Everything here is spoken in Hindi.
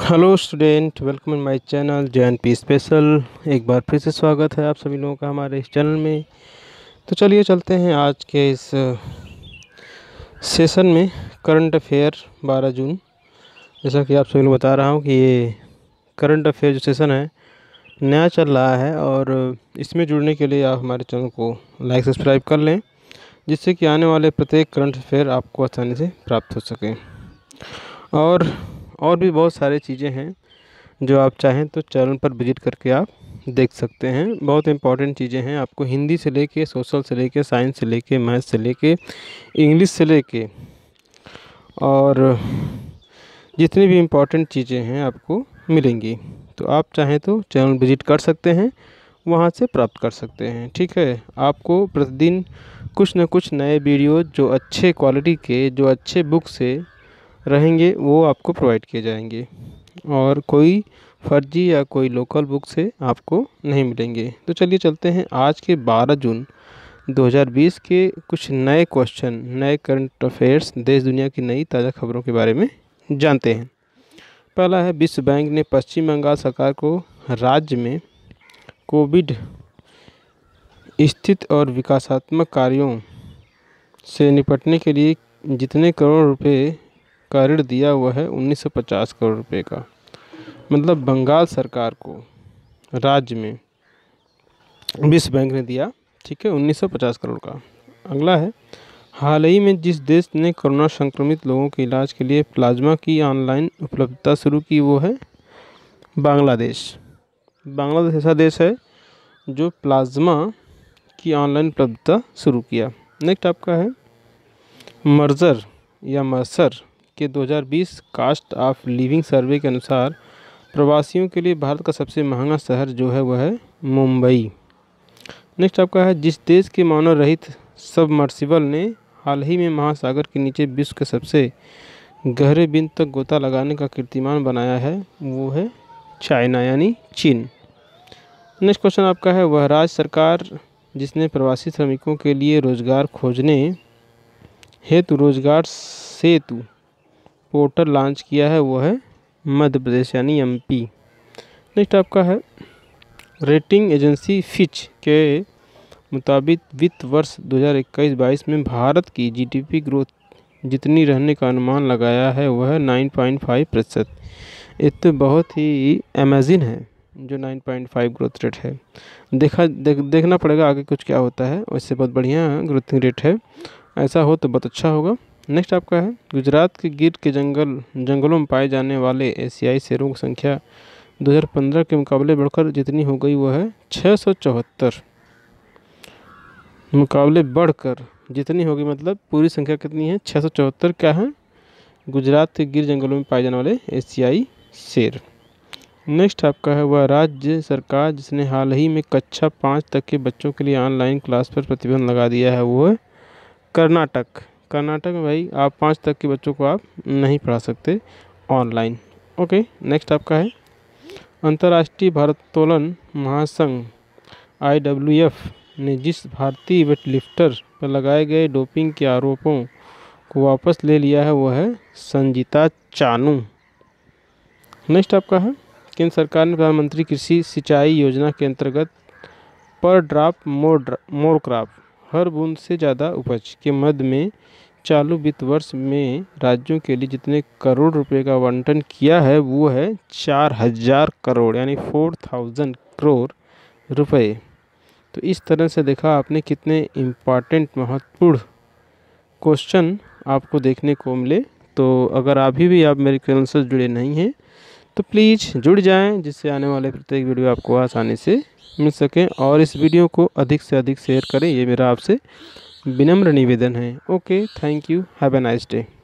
hello student welcome in my channel J N P special एक बार फिर से स्वागत है आप सभी लोगों का हमारे इस चैनल में तो चलिए चलते हैं आज के इस सेशन में करंट अफेयर 12 जून जैसा कि आप सभी लोग बता रहा हूँ कि ये करंट अफेयर जो सेशन है नया चल रहा है और इसमें जुड़ने के लिए आप हमारे चैनल को लाइक सब्सक्राइब कर लें जिससे कि आने वाले प्रत्येक करंट अफेयर आपको आसानी से प्राप्त हो सके और और भी बहुत सारे चीज़ें हैं जो आप चाहें तो चैनल पर विजिट करके आप देख सकते हैं बहुत इंपॉर्टेंट चीज़ें हैं आपको हिंदी से लेके सोशल से लेके साइंस से लेके मैथ से लेके इंग्लिश से लेके और जितनी भी इम्पॉर्टेंट चीज़ें हैं आपको मिलेंगी तो आप चाहें तो चैनल विजिट कर सकते हैं वहाँ से प्राप्त कर सकते हैं ठीक है आपको प्रतिदिन कुछ ना कुछ नए वीडियो जो अच्छे क्वालिटी के जो अच्छे बुक से रहेंगे वो आपको प्रोवाइड किए जाएंगे और कोई फर्जी या कोई लोकल बुक से आपको नहीं मिलेंगे तो चलिए चलते हैं आज के 12 जून 2020 के कुछ नए क्वेश्चन नए करंट अफेयर्स देश दुनिया की नई ताज़ा खबरों के बारे में जानते हैं पहला है विश्व बैंक ने पश्चिम बंगाल सरकार को राज्य में कोविड स्थित और विकासात्मक कार्यों से निपटने के लिए जितने करोड़ रुपए का ऋण दिया हुआ है 1950 करोड़ रुपए का मतलब बंगाल सरकार को राज्य में विश्व बैंक ने दिया ठीक है 1950 करोड़ का अगला है हाल ही में जिस देश ने कोरोना संक्रमित लोगों के इलाज के लिए प्लाज्मा की ऑनलाइन उपलब्धता शुरू की वो है बांग्लादेश बांग्लादेश ऐसा देश है जो प्लाज्मा की ऑनलाइन उपलब्धता शुरू किया नेक्स्ट आपका है मर्जर या मर्सर के 2020 कास्ट ऑफ लिविंग सर्वे के अनुसार प्रवासियों के लिए भारत का सबसे महंगा शहर जो है वह है मुंबई नेक्स्ट आपका है जिस देश के मानव रहित सबमर्सिबल ने हाल ही में महासागर के नीचे विश्व के सबसे गहरे बिंद तक गोता लगाने का कीर्तिमान बनाया है वो है चाइना यानी चीन नेक्स्ट क्वेश्चन आपका है वह राज्य सरकार जिसने प्रवासी श्रमिकों के लिए रोज़गार खोजने हेतु रोजगार सेतु पोर्टल लॉन्च किया है वो है मध्य प्रदेश यानी एमपी नेक्स्ट आपका है रेटिंग एजेंसी फिच के मुताबिक वित्त वर्ष 2021-22 में भारत की जीडीपी ग्रोथ जितनी रहने का अनुमान लगाया है वह 9.5 प्रतिशत ये तो बहुत ही अमेजिंग है जो 9.5 ग्रोथ रेट है देखा देख देखना पड़ेगा आगे कुछ क्या होता है वैसे बहुत बढ़िया ग्रोथिंग रेट है ऐसा हो तो बहुत अच्छा होगा नेक्स्ट आपका है गुजरात के गिर के जंगल जंगलों में पाए जाने वाले एशियाई शेरों की संख्या 2015 के मुकाबले बढ़कर जितनी हो गई वह है छः मुकाबले बढ़कर जितनी होगी मतलब पूरी संख्या कितनी है छः क्या है गुजरात के गिर जंगलों में पाए जाने वाले एशियाई शेर नेक्स्ट आपका है वह राज्य सरकार जिसने हाल ही में कक्षा पाँच तक के बच्चों के लिए ऑनलाइन क्लास पर प्रतिबंध लगा दिया है वो है कर्नाटक कर्नाटक में भाई आप पाँच तक के बच्चों को आप नहीं पढ़ा सकते ऑनलाइन ओके नेक्स्ट आपका है अंतर्राष्ट्रीय भारोत्तोलन महासंघ आईडब्ल्यूएफ ने जिस भारतीय वेट लिफ्टर पर लगाए गए डोपिंग के आरोपों को वापस ले लिया है वो है संजीता चानू नेक्स्ट आपका है केंद्र सरकार ने प्रधानमंत्री कृषि सिंचाई योजना के अंतर्गत per drop more drop, more crop हर बूंद से ज़्यादा उपज के मद में चालू वित्त वर्ष में राज्यों के लिए जितने करोड़ रुपए का आवंटन किया है वो है चार हज़ार करोड़ यानी फोर थाउजेंड करोड़ रुपए तो इस तरह से देखा आपने कितने इम्पॉर्टेंट महत्वपूर्ण क्वेश्चन आपको देखने को मिले तो अगर अभी भी आप मेरे चैनल से जुड़े नहीं हैं तो प्लीज़ जुड़ जाएं जिससे आने वाले प्रत्येक वीडियो आपको आसानी से मिल सके और इस वीडियो को अधिक से अधिक शेयर करें ये मेरा आपसे विनम्र निवेदन है okay thank you have a nice day